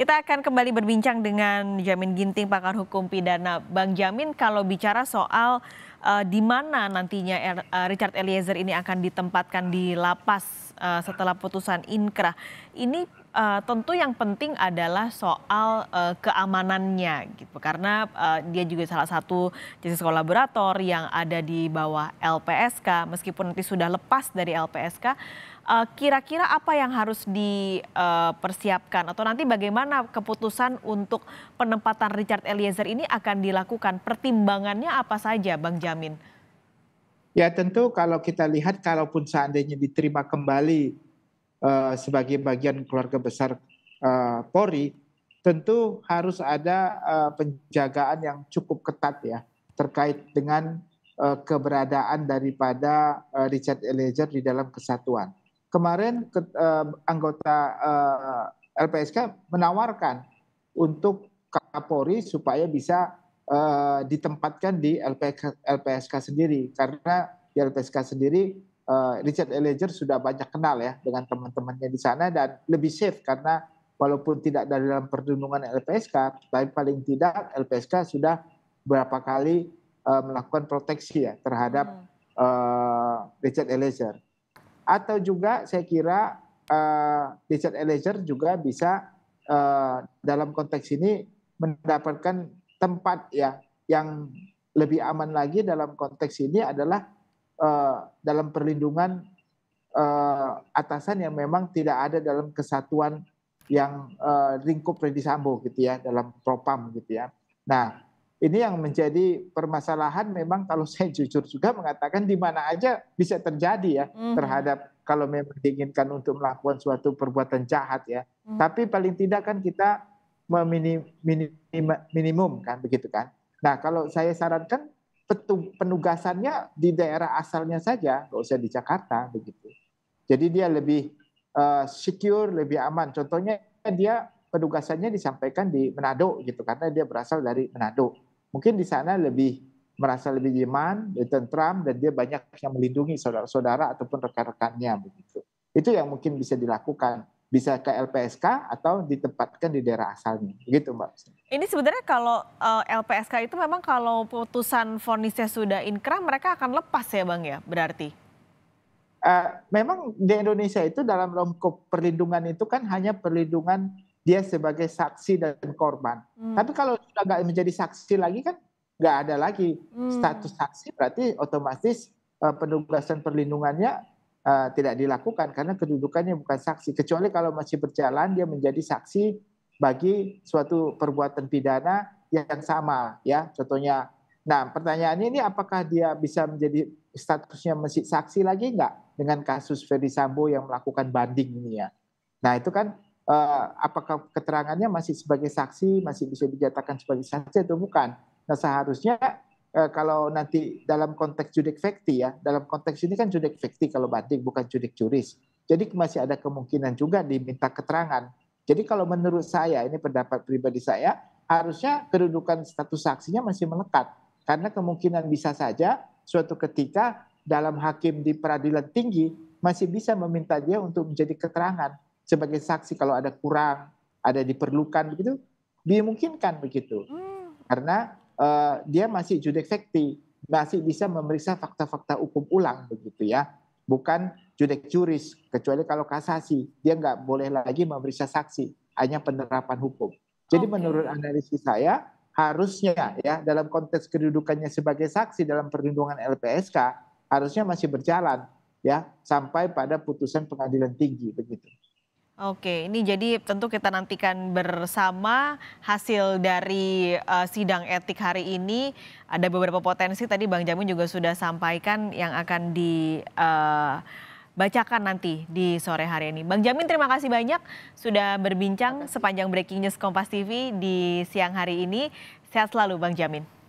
Kita akan kembali berbincang dengan Jamin Ginting, pakar hukum pidana. Bang Jamin, kalau bicara soal uh, di mana nantinya er, uh, Richard Eliezer ini akan ditempatkan di lapas uh, setelah putusan inkrah, ini Uh, tentu yang penting adalah soal uh, keamanannya gitu karena uh, dia juga salah satu jenis kolaborator yang ada di bawah LPSK meskipun nanti sudah lepas dari LPSK kira-kira uh, apa yang harus dipersiapkan atau nanti bagaimana keputusan untuk penempatan Richard Eliezer ini akan dilakukan pertimbangannya apa saja Bang Jamin? Ya tentu kalau kita lihat kalaupun seandainya diterima kembali Eh, sebagai bagian keluarga besar eh, Polri, tentu harus ada eh, penjagaan yang cukup ketat ya terkait dengan keberadaan daripada Richard Eliezer di dalam kesatuan. Kemarin anggota LPSK menawarkan untuk Kapolri supaya bisa ditempatkan di LPSK, LPSK sendiri karena di LPSK sendiri Eh, Richard Eliezer sudah banyak kenal ya dengan teman-temannya di sana dan lebih safe karena walaupun tidak dari dalam perlindungan LPSK, tapi paling tidak LPSK sudah berapa kali uh, melakukan proteksi ya terhadap uh, Richard Eliezer. Atau juga saya kira uh, Richard Eliezer juga bisa uh, dalam konteks ini mendapatkan tempat ya yang lebih aman lagi dalam konteks ini adalah Eh, dalam perlindungan eh, atasan yang memang tidak ada dalam kesatuan yang uh, lingkup Freddy Sambo gitu ya dalam propam gitu ya. Nah ini yang menjadi permasalahan memang kalau saya jujur juga mengatakan di mana aja bisa terjadi ya mhm. terhadap kalau memang diinginkan untuk melakukan suatu perbuatan jahat ya. Mhm. Tapi paling tidak kan kita meminim, minim, minimum kan begitu kan. Nah kalau saya sarankan penugasannya di daerah asalnya saja, nggak usah di Jakarta begitu. Jadi dia lebih uh, secure, lebih aman. Contohnya dia penugasannya disampaikan di Manado gitu karena dia berasal dari Manado. Mungkin di sana lebih merasa lebih nyaman, lebih tentram dan dia banyak yang melindungi saudara-saudara ataupun rekan-rekannya begitu. Itu yang mungkin bisa dilakukan bisa ke LPSK atau ditempatkan di daerah asalnya. Gitu Mbak. Ini sebenarnya kalau uh, eh, LPSK itu memang kalau putusan vonisnya sudah inkrah mereka akan lepas ya Bang ya berarti? Uh, memang di Indonesia itu dalam lengkup perlindungan itu kan hanya perlindungan dia sebagai saksi dan korban. Hmm. Tapi kalau sudah nggak menjadi saksi lagi kan nggak ada lagi hmm. status saksi berarti otomatis uh, penugasan perlindungannya Eh, tidak dilakukan karena kedudukannya bukan saksi kecuali kalau masih berjalan dia menjadi saksi bagi suatu perbuatan pidana yang sama ya contohnya nah pertanyaannya ini apakah dia bisa menjadi statusnya masih saksi lagi enggak dengan kasus Ferdi Sambo yang melakukan banding ini ya nah itu kan eh, apakah keterangannya masih sebagai saksi masih bisa dinyatakan sebagai saksi atau bukan nah seharusnya eh, kalau nanti dalam konteks judik fakti ya, dalam konteks ini kan judik fakti kalau banding bukan judik juris. Jadi masih ada kemungkinan juga diminta keterangan. Jadi kalau menurut saya ini pendapat pribadi saya, harusnya kedudukan status saksinya masih melekat karena kemungkinan bisa saja suatu ketika dalam hakim di peradilan tinggi masih bisa meminta dia untuk menjadi keterangan sebagai saksi kalau ada kurang, ada diperlukan begitu, dimungkinkan begitu. Hmm. Karena Eh, dia masih judek fakti, masih bisa memeriksa fakta-fakta hukum ulang begitu ya. Bukan judek juris, kecuali kalau kasasi, dia nggak boleh lagi memeriksa saksi, hanya penerapan hukum. Jadi okay. menurut analisis saya, harusnya ya dalam konteks kedudukannya sebagai saksi dalam perlindungan LPSK harusnya masih berjalan ya sampai pada putusan pengadilan tinggi begitu. Oke, ini jadi tentu kita nantikan bersama hasil dari uh, sidang etik hari ini. Ada beberapa potensi tadi Bang Jamin juga sudah sampaikan yang akan dibacakan eh, uh, nanti di sore hari ini. Bang Jamin terima kasih banyak sudah berbincang sepanjang breaking news Kompas TV di siang hari ini. Sehat selalu Bang Jamin.